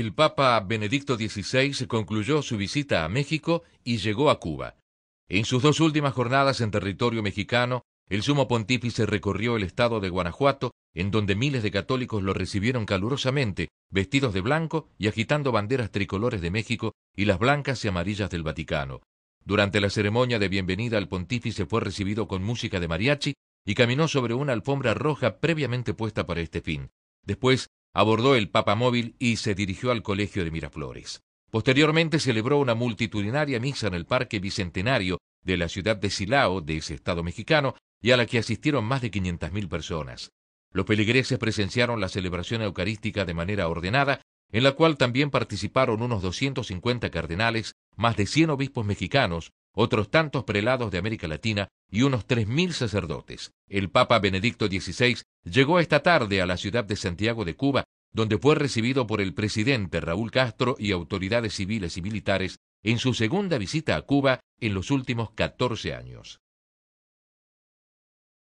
El Papa Benedicto XVI concluyó su visita a México y llegó a Cuba. En sus dos últimas jornadas en territorio mexicano, el sumo pontífice recorrió el estado de Guanajuato, en donde miles de católicos lo recibieron calurosamente, vestidos de blanco y agitando banderas tricolores de México y las blancas y amarillas del Vaticano. Durante la ceremonia de bienvenida, el pontífice fue recibido con música de mariachi y caminó sobre una alfombra roja previamente puesta para este fin. Después abordó el papamóvil y se dirigió al colegio de Miraflores. Posteriormente celebró una multitudinaria misa en el Parque Bicentenario de la ciudad de Silao, de ese estado mexicano, y a la que asistieron más de 500.000 personas. Los peligreses presenciaron la celebración eucarística de manera ordenada, en la cual también participaron unos 250 cardenales, más de 100 obispos mexicanos, otros tantos prelados de América Latina y unos tres mil sacerdotes. El Papa Benedicto XVI llegó esta tarde a la ciudad de Santiago de Cuba, donde fue recibido por el presidente Raúl Castro y autoridades civiles y militares en su segunda visita a Cuba en los últimos catorce años.